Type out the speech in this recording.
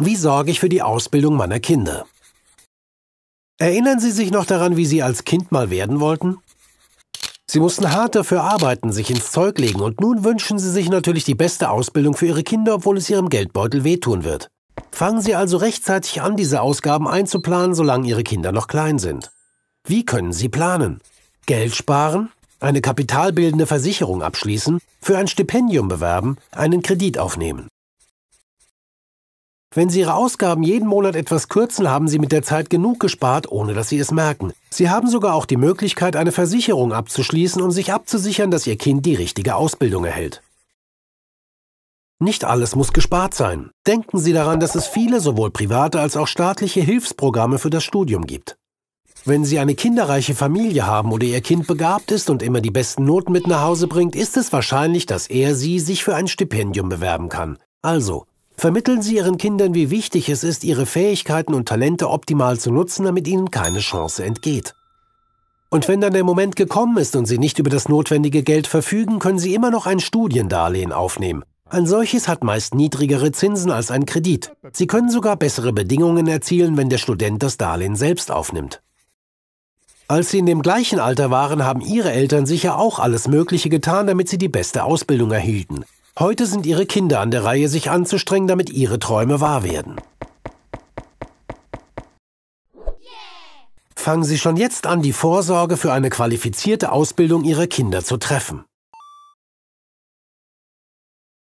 Wie sorge ich für die Ausbildung meiner Kinder? Erinnern Sie sich noch daran, wie Sie als Kind mal werden wollten? Sie mussten hart dafür arbeiten, sich ins Zeug legen und nun wünschen Sie sich natürlich die beste Ausbildung für Ihre Kinder, obwohl es Ihrem Geldbeutel wehtun wird. Fangen Sie also rechtzeitig an, diese Ausgaben einzuplanen, solange Ihre Kinder noch klein sind. Wie können Sie planen? Geld sparen? Eine kapitalbildende Versicherung abschließen? Für ein Stipendium bewerben? Einen Kredit aufnehmen? Wenn Sie Ihre Ausgaben jeden Monat etwas kürzen, haben Sie mit der Zeit genug gespart, ohne dass Sie es merken. Sie haben sogar auch die Möglichkeit, eine Versicherung abzuschließen, um sich abzusichern, dass Ihr Kind die richtige Ausbildung erhält. Nicht alles muss gespart sein. Denken Sie daran, dass es viele sowohl private als auch staatliche Hilfsprogramme für das Studium gibt. Wenn Sie eine kinderreiche Familie haben oder Ihr Kind begabt ist und immer die besten Noten mit nach Hause bringt, ist es wahrscheinlich, dass er sie sich für ein Stipendium bewerben kann. Also, Vermitteln Sie Ihren Kindern, wie wichtig es ist, ihre Fähigkeiten und Talente optimal zu nutzen, damit ihnen keine Chance entgeht. Und wenn dann der Moment gekommen ist und Sie nicht über das notwendige Geld verfügen, können Sie immer noch ein Studiendarlehen aufnehmen. Ein solches hat meist niedrigere Zinsen als ein Kredit. Sie können sogar bessere Bedingungen erzielen, wenn der Student das Darlehen selbst aufnimmt. Als Sie in dem gleichen Alter waren, haben Ihre Eltern sicher auch alles Mögliche getan, damit Sie die beste Ausbildung erhielten. Heute sind ihre Kinder an der Reihe, sich anzustrengen, damit ihre Träume wahr werden. Fangen Sie schon jetzt an, die Vorsorge für eine qualifizierte Ausbildung Ihrer Kinder zu treffen.